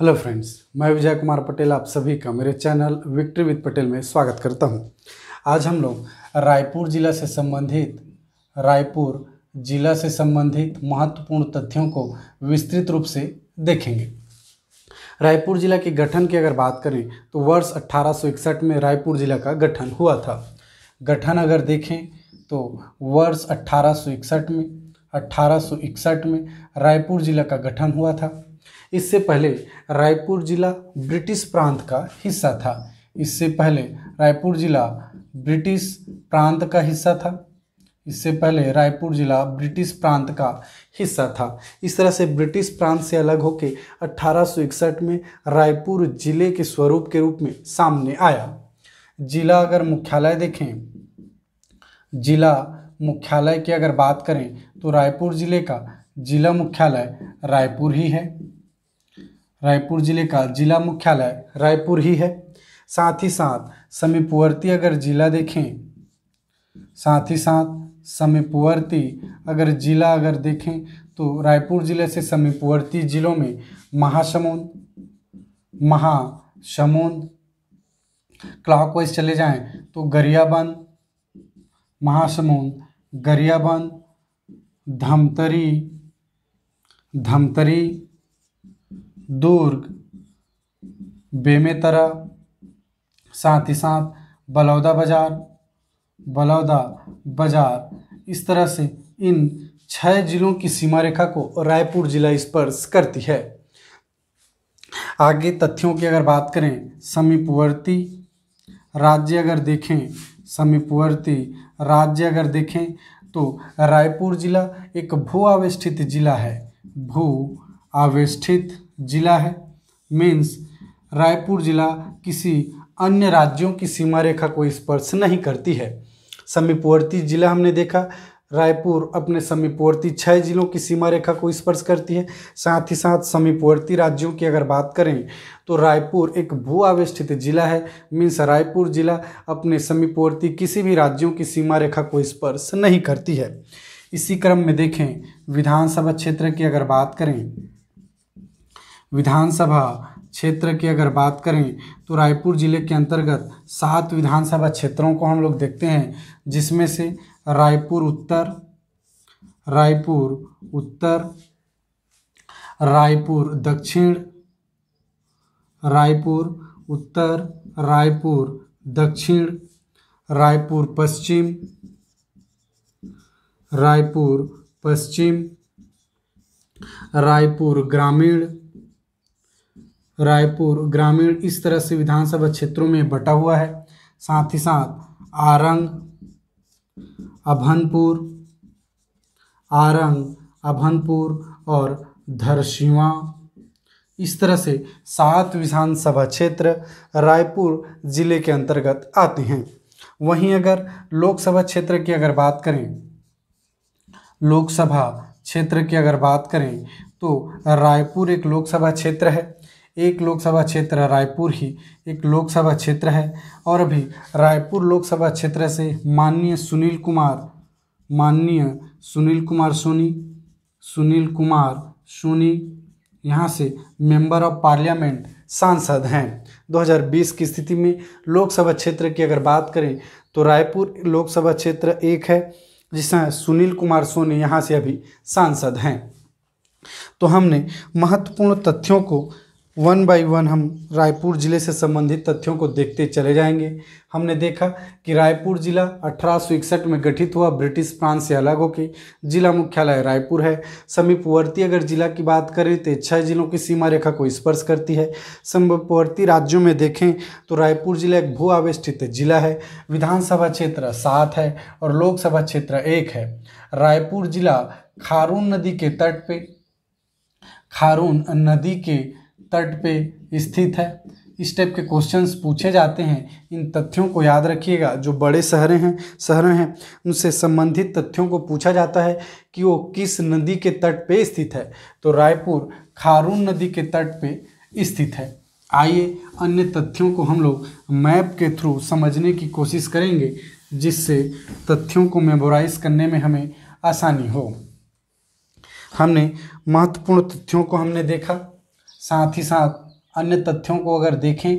hello friends मैं विजय कुमार पटेल आप सभी का मेरे चैनल विक्ट्री विद पटेल में स्वागत करता हूं आज हम लोग रायपुर जिला से संबंधित रायपुर जिला से संबंधित महत्वपूर्ण तथ्यों को विस्तृत रूप से देखेंगे रायपुर जिला के गठन की अगर बात करें तो वर्ष अट्ठारह में रायपुर जिला का गठन हुआ था गठन अगर देखें तो वर्ष अट्ठारह में अट्ठारह में रायपुर जिला का गठन हुआ था इससे पहले रायपुर जिला ब्रिटिश प्रांत का हिस्सा था इससे पहले रायपुर जिला ब्रिटिश प्रांत का हिस्सा था इससे पहले रायपुर जिला ब्रिटिश प्रांत का हिस्सा था इस तरह से ब्रिटिश प्रांत से अलग होकर अट्ठारह में रायपुर जिले के स्वरूप के रूप में सामने आया जिला अगर मुख्यालय देखें जिला मुख्यालय की अगर बात करें तो रायपुर जिले का जिला मुख्यालय रायपुर ही है रायपुर जिले का जिला मुख्यालय रायपुर ही है साथ ही साथ समीपवर्ती अगर जिला देखें साथ ही साथ समीपवर्ती अगर जिला अगर देखें तो रायपुर जिले से समीपवर्ती जिलों में महासमुंद महासमुंद क्लॉकवाइज चले जाएं तो गरियाबंद महासमुंद गरियाबंद धमतरी धमतरी दुर्ग बेमेतरा साथ ही साथ बलौदा बाज़ार बलौदा बाज़ार इस तरह से इन छः जिलों की सीमा रेखा को रायपुर जिला स्पर्श करती है आगे तथ्यों की अगर बात करें समीपवर्ती राज्य अगर देखें समीपवर्ती राज्य अगर देखें तो रायपुर जिला एक भू आवेष्टित जिला है भू अवस्थित जिला है मीन्स रायपुर जिला किसी अन्य राज्यों की सीमा रेखा को स्पर्श नहीं करती है समीपवर्ती जिला हमने देखा रायपुर अपने समीपवर्ती छः जिलों की सीमा रेखा को स्पर्श करती है साथ ही साथ समीपवर्ती राज्यों की अगर बात करें तो रायपुर एक भू आवेष्ठित जिला है मीन्स रायपुर जिला अपने समीपवर्ती किसी भी राज्यों की सीमा रेखा को स्पर्श नहीं करती है इसी क्रम में देखें विधानसभा क्षेत्र की अगर बात करें विधानसभा क्षेत्र की अगर बात करें तो रायपुर ज़िले के अंतर्गत सात विधानसभा क्षेत्रों को हम लोग देखते हैं जिसमें से रायपुर उत्तर रायपुर उत्तर रायपुर दक्षिण रायपुर उत्तर रायपुर दक्षिण रायपुर पश्चिम रायपुर पश्चिम रायपुर ग्रामीण रायपुर ग्रामीण इस तरह से विधानसभा क्षेत्रों में बटा हुआ है साथ ही साथ आरंग अभनपुर आरंग अभनपुर और धरसीवा इस तरह से सात विधानसभा क्षेत्र रायपुर ज़िले के अंतर्गत आते हैं वहीं अगर लोकसभा क्षेत्र की अगर बात करें लोकसभा क्षेत्र की अगर बात करें तो रायपुर एक लोकसभा क्षेत्र है एक लोकसभा क्षेत्र रायपुर ही एक लोकसभा क्षेत्र है और अभी रायपुर लोकसभा क्षेत्र से माननीय सुनील कुमार माननीय सुनील कुमार सोनी सुनील कुमार सोनी यहाँ से मेंबर ऑफ पार्लियामेंट सांसद हैं 2020 की स्थिति में लोकसभा क्षेत्र की अगर बात करें तो रायपुर लोकसभा क्षेत्र एक है जिसमें सुनील कुमार सोनी यहाँ से अभी सांसद हैं तो हमने महत्वपूर्ण तथ्यों को वन बाय वन हम रायपुर ज़िले से संबंधित तथ्यों को देखते चले जाएंगे हमने देखा कि रायपुर ज़िला अठारह में गठित हुआ ब्रिटिश प्रांत से अलग होकर जिला मुख्यालय रायपुर है समीपवर्ती अगर जिला की बात करें तो छः जिलों की सीमा रेखा को स्पर्श करती है समीपवर्ती राज्यों में देखें तो रायपुर ज़िला एक भू आवेष्टित जिला है विधानसभा क्षेत्र सात है और लोकसभा क्षेत्र एक है रायपुर ज़िला खारून नदी के तट पर खारून नदी के तट पे स्थित है इस टाइप के क्वेश्चंस पूछे जाते हैं इन तथ्यों को याद रखिएगा जो बड़े शहर हैं शहर हैं उनसे संबंधित तथ्यों को पूछा जाता है कि वो किस नदी के तट पे स्थित है तो रायपुर खारून नदी के तट पे स्थित है आइए अन्य तथ्यों को हम लोग मैप के थ्रू समझने की कोशिश करेंगे जिससे तथ्यों को मेमोराइज करने में हमें आसानी हो हमने महत्वपूर्ण तथ्यों को हमने देखा साथ ही साथ अन्य तथ्यों को अगर देखें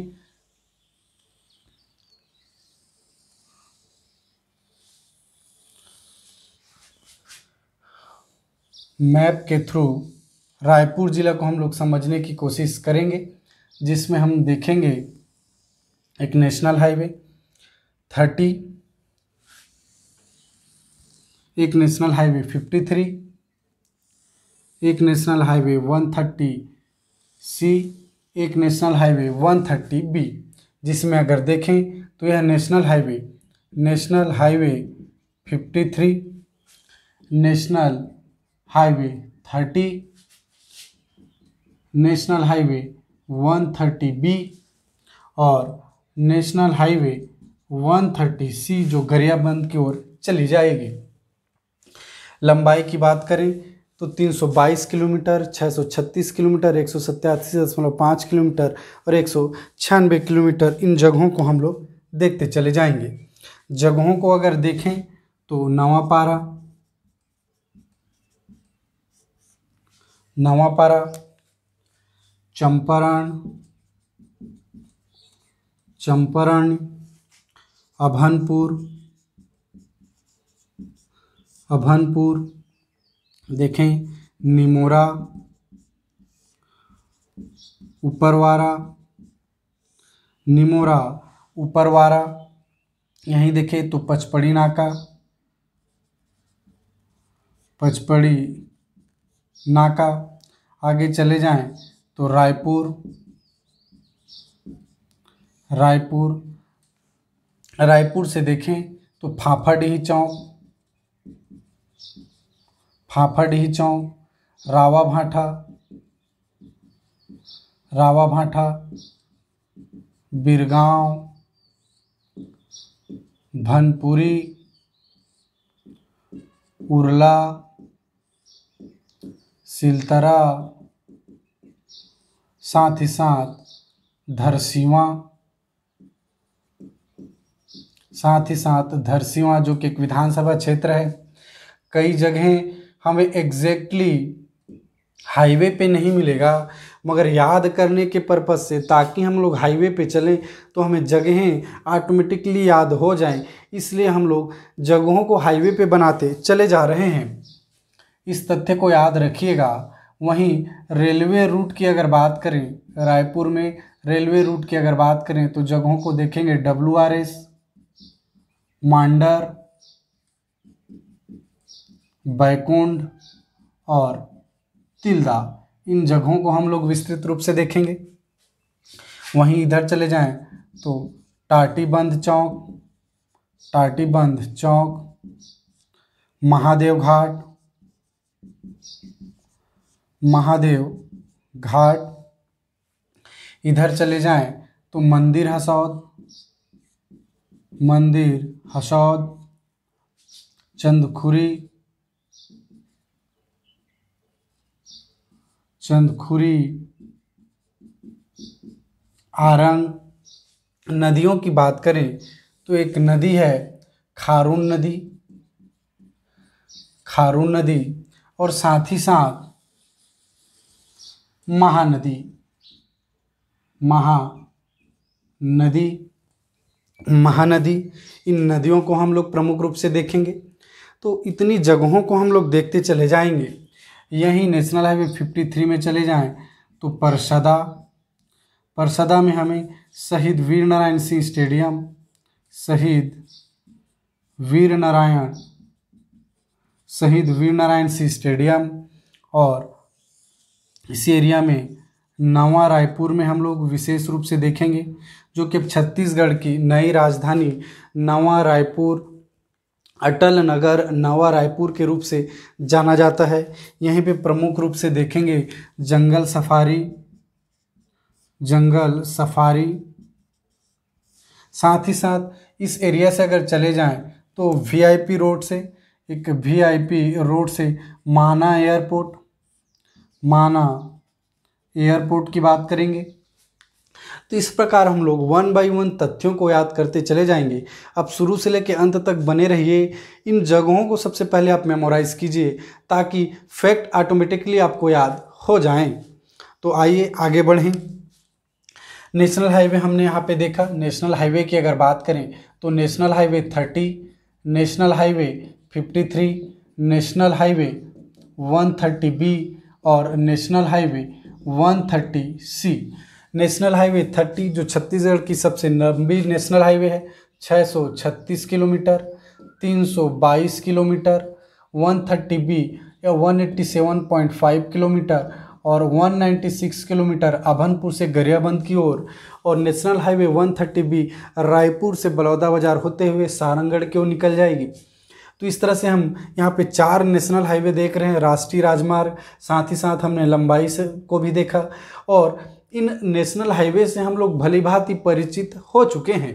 मैप के थ्रू रायपुर ज़िला को हम लोग समझने की कोशिश करेंगे जिसमें हम देखेंगे एक नेशनल हाईवे थर्टी एक नेशनल हाईवे फिफ्टी थ्री एक national highway one thirty C एक नेशनल हाईवे थर्टी बी जिसमें अगर देखें तो यह national highway national highway three national highway thirty national highway thirty B और नेशनल हाईवे थर्टी सी जो गरियाबंद की ओर चली जाएगी लंबाई की बात करें तो 322 किलोमीटर 636 किलोमीटर एक दशमलव पाँच किलोमीटर और एक किलोमीटर इन जगहों को हम लोग देखते चले जाएंगे जगहों को अगर देखें तो नवापारा नवापारा चंपारण चंपारण अभनपुर अभनपुर देखें निमोरा ऊपरवारा निमोरा ऊपरवारा यहीं देखें तो पचपड़ी नाका पचपड़ी नाका आगे चले जाएं तो रायपुर रायपुर रायपुर से देखें तो फाफाडीह चौक फाफड़ चौंक रावा भाटा रावा भाटा बिरगांव भनपुरी उरला सिलतरा साथ ही साथ धरसीवा साथ ही साथ धरसीवा जो कि एक विधानसभा क्षेत्र है कई जगह हमें एग्जैक्टली हाईवे पे नहीं मिलेगा मगर याद करने के पर्पज़ से ताकि हम लोग हाईवे पे चलें तो हमें जगहें ऑटोमेटिकली याद हो जाएं इसलिए हम लोग जगहों को हाईवे पे बनाते चले जा रहे हैं इस तथ्य को याद रखिएगा वहीं रेलवे रूट की अगर बात करें रायपुर में रेलवे रूट की अगर बात करें तो जगहों को देखेंगे W R S Mandar Baikunth और तिलदा इन जगहों को हम लोग विस्तृत रूप से देखेंगे वहीं इधर चले जाएं तो टाटीबंध चौक टाटीबंध चौक महादेव घाट महादेव घाट इधर चले जाएं तो मंदिर हसौद मंदिर हसौद चंदखुरी चंदखुरी आरंग नदियों की बात करें तो एक नदी है खारून नदी खारून नदी और साथ ही साथ महानदी महा नदी महानदी इन नदियों को हम लोग प्रमुख रूप से देखेंगे तो इतनी जगहों को हम लोग देखते चले जाएंगे यहीं नेशनल हाईवे फिफ्टी थ्री में चले जाएं तो परसदा परसदा में हमें शहीद वीर नारायण सिंह स्टेडियम शहीद वीर नारायण शहीद वीर नारायण सिंह स्टेडियम और इस एरिया में नवा रायपुर में हम लोग विशेष रूप से देखेंगे जो कि छत्तीसगढ़ की नई राजधानी नवा रायपुर अटल नगर नवा रायपुर के रूप से जाना जाता है यहीं पे प्रमुख रूप से देखेंगे जंगल सफारी जंगल सफारी साथ ही साथ इस एरिया से अगर चले जाएं तो वीआईपी रोड से एक वीआईपी रोड से माना एयरपोर्ट माना एयरपोर्ट की बात करेंगे तो इस प्रकार हम लोग वन बाई वन तथ्यों को याद करते चले जाएंगे आप शुरू से लेकर अंत तक बने रहिए इन जगहों को सबसे पहले आप मेमोराइज़ कीजिए ताकि फैक्ट ऑटोमेटिकली आपको याद हो जाएं तो आइए आगे बढ़ें नेशनल हाईवे हमने यहाँ पे देखा नेशनल हाईवे की अगर बात करें तो national highway thirty national highway fifty three national highway one thirty B और national highway one thirty C national highway thirty जो छत्तीसगढ़ की सबसे लंबी नेशनल हाईवे है छः सौ छत्तीस किलोमीटर तीन सौ बाईस किलोमीटर वन थर्टी बी या one eighty seven point five kilometre और one ninety six kilometre Abhanpur से गरियाबंद की ओर और, national highway one thirty B Raipur से बलौदा बाजार होते हुए सारंगढ़ की ओर निकल जाएगी तो इस तरह से हम यहाँ पे चार नेशनल हाईवे देख रहे हैं राष्ट्रीय राजमार्ग साथ ही साथ हमने लंबाई से को भी देखा और इन नेशनल हाईवे से हम लोग भली भांति परिचित हो चुके हैं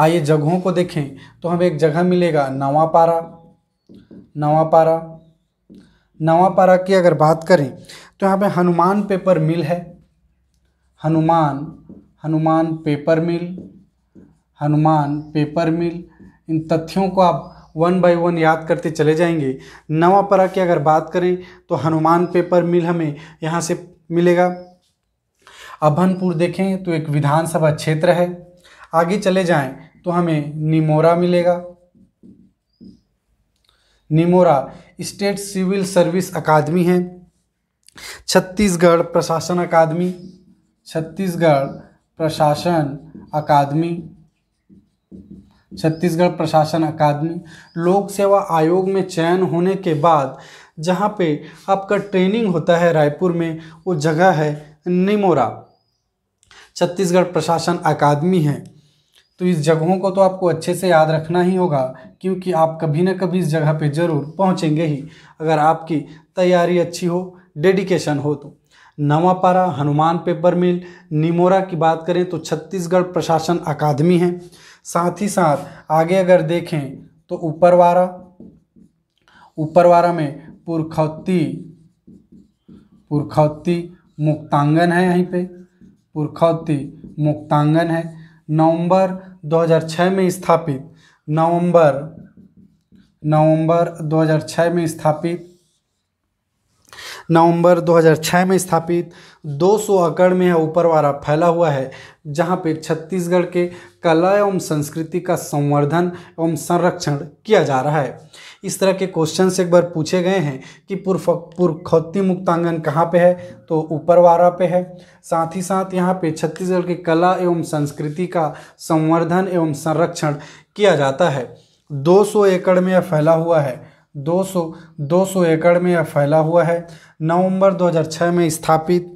आइए जगहों को देखें तो हमें एक जगह मिलेगा नवापारा नवापारा नवापारा की अगर बात करें तो यहाँ पे हनुमान पेपर मिल है Hanuman Hanuman paper mill Hanuman paper mill इन तथ्यों को आप वन बाय वन याद करते चले जाएंगे नवापारा की अगर बात करें तो हनुमान पेपर मिल हमें यहाँ से मिलेगा अभनपुर देखें तो एक विधानसभा क्षेत्र है आगे चले जाएं तो हमें निमोरा मिलेगा Nimora state civil service academy है छत्तीसगढ़ प्रशासन अकादमी छत्तीसगढ़ प्रशासन अकादमी छत्तीसगढ़ प्रशासन अकादमी लोक सेवा आयोग में चयन होने के बाद जहाँ पे आपका ट्रेनिंग होता है रायपुर में वो जगह है निमोरा छत्तीसगढ़ प्रशासन अकादमी है तो इस जगहों को तो आपको अच्छे से याद रखना ही होगा क्योंकि आप कभी ना कभी इस जगह पे ज़रूर पहुंचेंगे ही अगर आपकी तैयारी अच्छी हो डेडिकेशन हो तो नवापारा हनुमान पेपर मिल निमोरा की बात करें तो छत्तीसगढ़ प्रशासन अकादमी है साथ ही साथ आगे अगर देखें तो ऊपरवारा ऊपरवारा में पुरखौती पुरखौती मुक्तांगन है यहीं पे पुरखौती मुक्तांगन है नवंबर 2006 में स्थापित नवंबर नवंबर 2006 में स्थापित नवंबर 2006 में स्थापित 200 एकड़ में है ऊपर वाला फैला हुआ है जहां पे छत्तीसगढ़ के कला एवं संस्कृति का संवर्धन एवं संरक्षण किया जा रहा है इस तरह के क्वेश्चन एक बार पूछे गए हैं कि पुरफ पुरखौती मुक्तांगन कहाँ पे है तो ऊपर वारा पे है साथ ही साथ यहाँ पे छत्तीसगढ़ की कला एवं संस्कृति का संवर्धन एवं संरक्षण किया जाता है 200 एकड़ में यह फैला हुआ है 200 200 एकड़ में यह फैला हुआ है नवंबर 2006 में स्थापित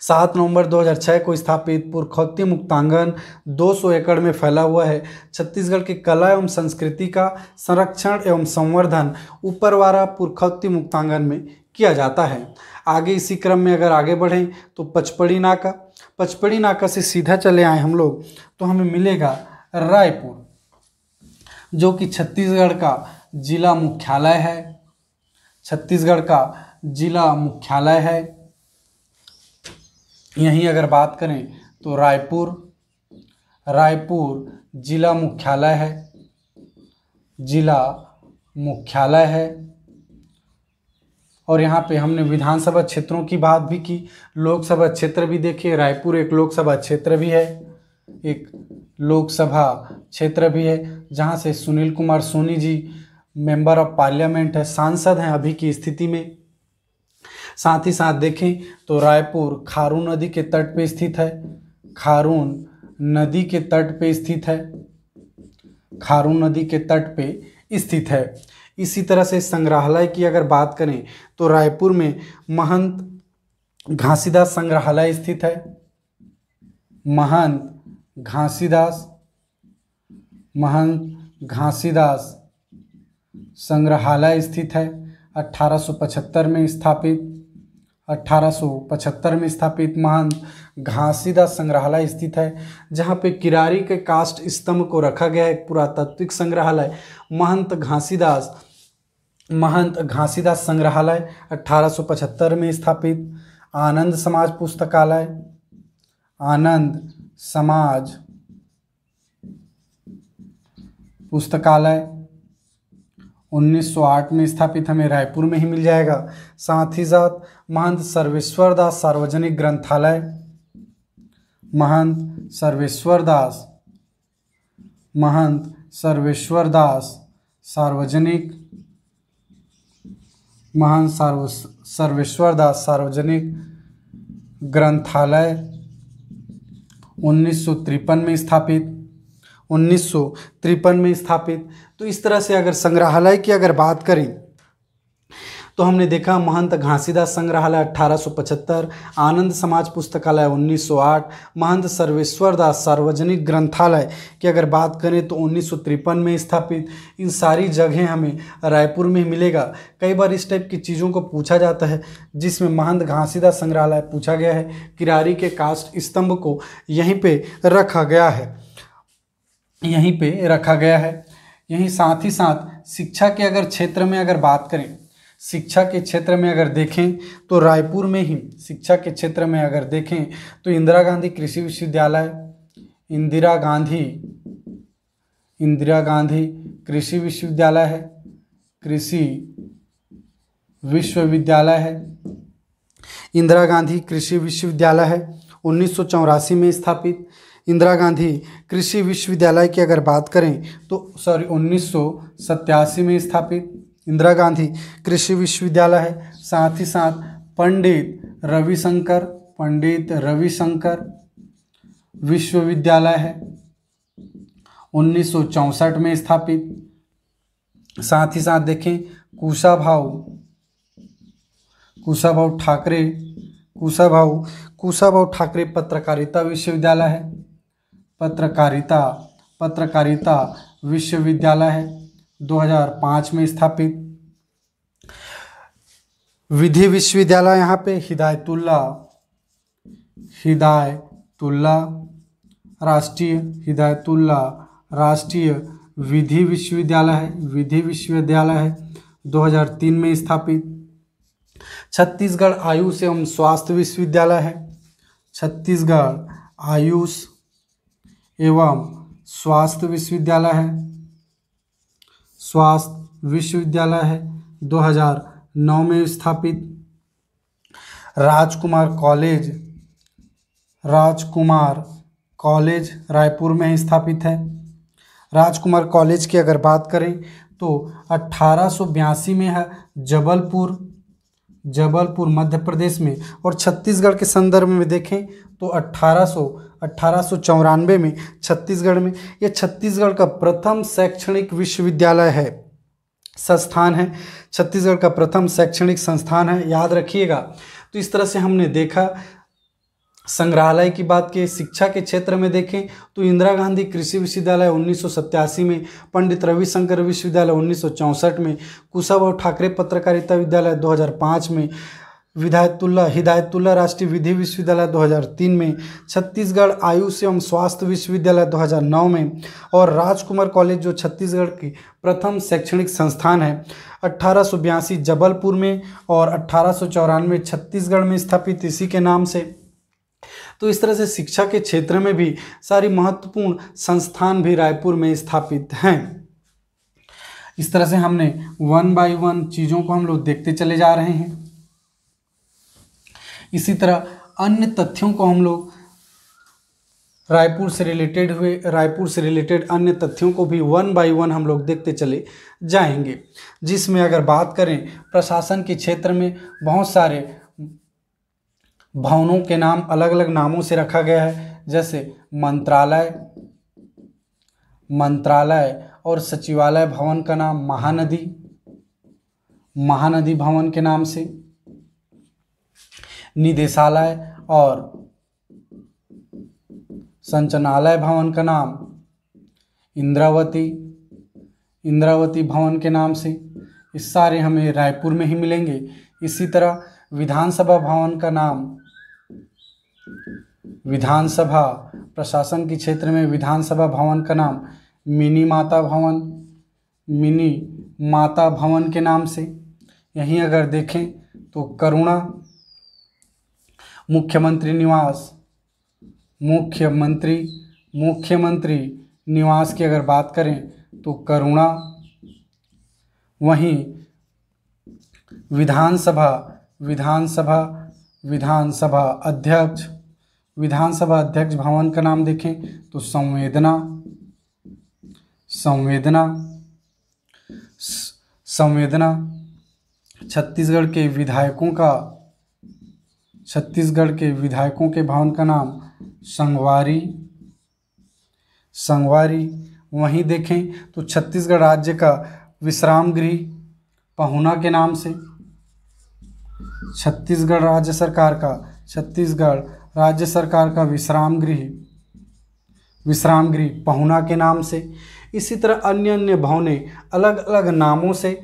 सात नवंबर 2006 को स्थापित पुरखौती मुक्तांगन 200 एकड़ में फैला हुआ है छत्तीसगढ़ की कला एवं संस्कृति का संरक्षण एवं संवर्धन ऊपरवारा पुरखौती मुक्तांगन में किया जाता है आगे इसी क्रम में अगर आगे बढ़ें तो पचपड़ी नाका पचपड़ी नाका से सीधा चले आए हम लोग तो हमें मिलेगा रायपुर जो कि छत्तीसगढ़ का जिला मुख्यालय है छत्तीसगढ़ का जिला मुख्यालय है यहीं अगर बात करें तो रायपुर रायपुर जिला मुख्यालय है जिला मुख्यालय है और यहाँ पे हमने विधानसभा क्षेत्रों की बात भी की लोकसभा क्षेत्र भी देखे रायपुर एक लोकसभा क्षेत्र भी है एक लोकसभा क्षेत्र भी है जहाँ से Sunil Kumar Soni ji member of parliament है सांसद हैं अभी की स्थिति में साथ ही साथ देखें तो रायपुर खारून नदी के तट पे स्थित है खारून नदी के तट पे स्थित है खारून नदी के तट पे स्थित है इसी तरह से संग्रहालय की अगर बात करें तो रायपुर में महंत घासीदास संग्रहालय स्थित है महंत घासीदास महंत घासीदास संग्रहालय स्थित है 1875 में स्थापित 1875 में स्थापित महान घासीदास संग्रहालय स्थित है जहाँ पे किरारी के कास्ट स्तंभ को रखा गया है पुरातात्विक संग्रहालय महंत घासीदास महंत घासीदास संग्रहालय 1875 में स्थापित आनंद समाज पुस्तकालय आनंद समाज पुस्तकालय 1908 में स्थापित हमें रायपुर में ही मिल जाएगा साथ ही साथ महंत सर्वेश्वर दास सार्वजनिक ग्रंथालय महंत सर्वेश्वर दास महंत सर्वेश्वर दास सार्वजनिक महान सार्व सर्वेश्वर दास सार्वजनिक ग्रंथालय उन्नीस में स्थापित उन्नीस में स्थापित तो इस तरह से अगर संग्रहालय की अगर बात करें तो हमने देखा महंत घासीदास संग्रहालय 1875, आनंद समाज पुस्तकालय 1908, महंत सर्वेश्वर दास सार्वजनिक ग्रंथालय की अगर बात करें तो उन्नीस में स्थापित इन सारी जगहें हमें रायपुर में मिलेगा कई बार इस टाइप की चीज़ों को पूछा जाता है जिसमें महंत घासीदास संग्रहालय पूछा गया है किरारी के कास्ट स्तंभ को यहीं पर रखा गया है यहीं पे रखा गया है यहीं साथ ही साथ शिक्षा के अगर क्षेत्र में अगर बात करें शिक्षा के क्षेत्र में अगर देखें तो रायपुर में ही शिक्षा के क्षेत्र में अगर देखें तो इंदिरा गांधी कृषि विश्वविद्यालय इंदिरा गांधी इंदिरा गांधी कृषि विश्वविद्यालय है कृषि विश्वविद्यालय है इंदिरा गांधी कृषि विश्वविद्यालय है उन्नीस में स्थापित इंदिरा गांधी कृषि विश्वविद्यालय की अगर बात करें तो सॉरी उन्नीस में स्थापित इंदिरा गांधी कृषि विश्वविद्यालय है साथ ही साथ पंडित रविशंकर पंडित रविशंकर विश्वविद्यालय है उन्नीस में स्थापित साथ ही साथ देखें कुशाभाऊ कुशाभाऊ ठाकरे कुशाभाऊ कुशाभाऊ ठाकरे पत्रकारिता विश्वविद्यालय है पत्रकारिता पत्रकारिता विश्वविद्यालय है 2005 में स्थापित विधि विश्वविद्यालय यहाँ पे हिदायतुल्ला हिदायतुल्ला राष्ट्रीय हिदायतुल्ला राष्ट्रीय विधि विश्वविद्यालय है विधि विश्वविद्यालय है 2003 में स्थापित छत्तीसगढ़ आयुष एवं स्वास्थ्य विश्वविद्यालय है छत्तीसगढ़ आयुष एवं स्वास्थ्य विश्वविद्यालय है स्वास्थ्य विश्वविद्यालय है 2009 में स्थापित राजकुमार कॉलेज राजकुमार कॉलेज रायपुर में स्थापित है राजकुमार कॉलेज की अगर बात करें तो अट्ठारह में है जबलपुर जबलपुर मध्य प्रदेश में और छत्तीसगढ़ के संदर्भ में देखें तो अट्ठारह सौ में छत्तीसगढ़ में यह छत्तीसगढ़ का प्रथम शैक्षणिक विश्वविद्यालय है संस्थान है छत्तीसगढ़ का प्रथम शैक्षणिक संस्थान है याद रखिएगा तो इस तरह से हमने देखा संग्रहालय की बात की शिक्षा के क्षेत्र में देखें तो इंदिरा गांधी कृषि विश्वविद्यालय उन्नीस में पंडित रविशंकर विश्वविद्यालय उन्नीस में भाव ठाकरे पत्रकारिता विद्यालय 2005 में विधायतुल्ला हिदायतुल्ला राष्ट्रीय विधि विश्वविद्यालय 2003 में छत्तीसगढ़ आयुष एवं स्वास्थ्य विश्वविद्यालय 2009 में और राजकुमार कॉलेज जो छत्तीसगढ़ की प्रथम शैक्षणिक संस्थान है अट्ठारह जबलपुर में और अट्ठारह छत्तीसगढ़ में स्थापित इसी के नाम से तो इस तरह से शिक्षा के क्षेत्र में भी सारी महत्वपूर्ण संस्थान भी रायपुर में स्थापित हैं इस तरह से हमने वन बाय वन चीज़ों को हम लोग देखते चले जा रहे हैं इसी तरह अन्य तथ्यों को हम लोग रायपुर से रिलेटेड हुए रायपुर से रिलेटेड अन्य तथ्यों को भी वन बाय वन हम लोग देखते चले जाएंगे जिसमें अगर बात करें प्रशासन के क्षेत्र में बहुत सारे भवनों के नाम अलग अलग नामों से रखा गया है जैसे मंत्रालय मंत्रालय और सचिवालय भवन का नाम महानदी महानदी भवन के नाम से निदेशालय और संचनालय भवन का नाम इंद्रावती इंद्रावती भवन के नाम से इस सारे हमें रायपुर में ही मिलेंगे इसी तरह विधानसभा भवन का नाम विधानसभा प्रशासन के क्षेत्र में विधानसभा भवन का नाम मिनी माता भवन मिनी माता भवन के नाम से यहीं अगर देखें तो करुणा मुख्यमंत्री निवास मुख्यमंत्री मुख्यमंत्री निवास की अगर बात करें तो करुणा वहीं विधानसभा विधानसभा विधानसभा अध्यक्ष विधानसभा अध्यक्ष भवन का नाम देखें तो संवेदना संवेदना संवेदना छत्तीसगढ़ के विधायकों का छत्तीसगढ़ के विधायकों के भवन का नाम संगवारी संगवारी वहीं देखें तो छत्तीसगढ़ राज्य का विश्राम गृह पहुना के नाम से छत्तीसगढ़ राज्य सरकार का छत्तीसगढ़ राज्य सरकार का विश्राम गृह विश्राम गृह पहुना के नाम से इसी तरह अन्य अन्य भवने अलग अलग नामों से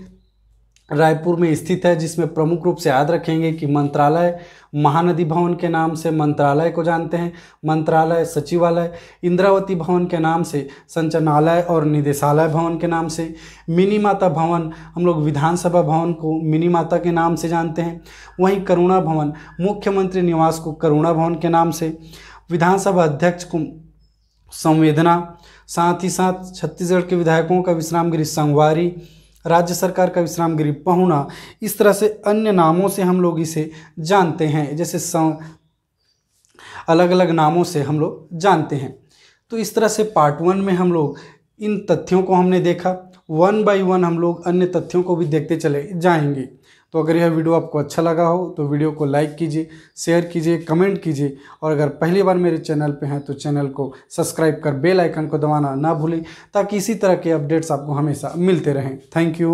रायपुर में स्थित है जिसमें प्रमुख रूप से याद रखेंगे कि मंत्रालय महानदी भवन के नाम से मंत्रालय को जानते हैं मंत्रालय सचिवालय इंद्रावती भवन के नाम से संचनालय और निदेशालय भवन के नाम से मिनी माता भवन हम लोग विधानसभा भवन को मिनी माता के नाम से जानते हैं वहीं करुणा भवन मुख्यमंत्री निवास को करुणा भवन के नाम से विधानसभा अध्यक्ष को संवेदना साथ ही साथ छत्तीसगढ़ के विधायकों का विश्राम गृह संगवारी राज्य सरकार का विश्राम गृह पहुना इस तरह से अन्य नामों से हम लोग इसे जानते हैं जैसे अलग अलग नामों से हम लोग जानते हैं तो इस तरह से पार्ट वन में हम लोग इन तथ्यों को हमने देखा वन बाय वन हम लोग अन्य तथ्यों को भी देखते चले जाएंगे तो अगर यह वीडियो आपको अच्छा लगा हो तो वीडियो को लाइक कीजिए शेयर कीजिए कमेंट कीजिए और अगर पहली बार मेरे चैनल पे हैं तो चैनल को सब्सक्राइब कर बेल आइकन को दबाना ना भूलें ताकि इसी तरह के अपडेट्स आपको हमेशा मिलते रहें थैंक यू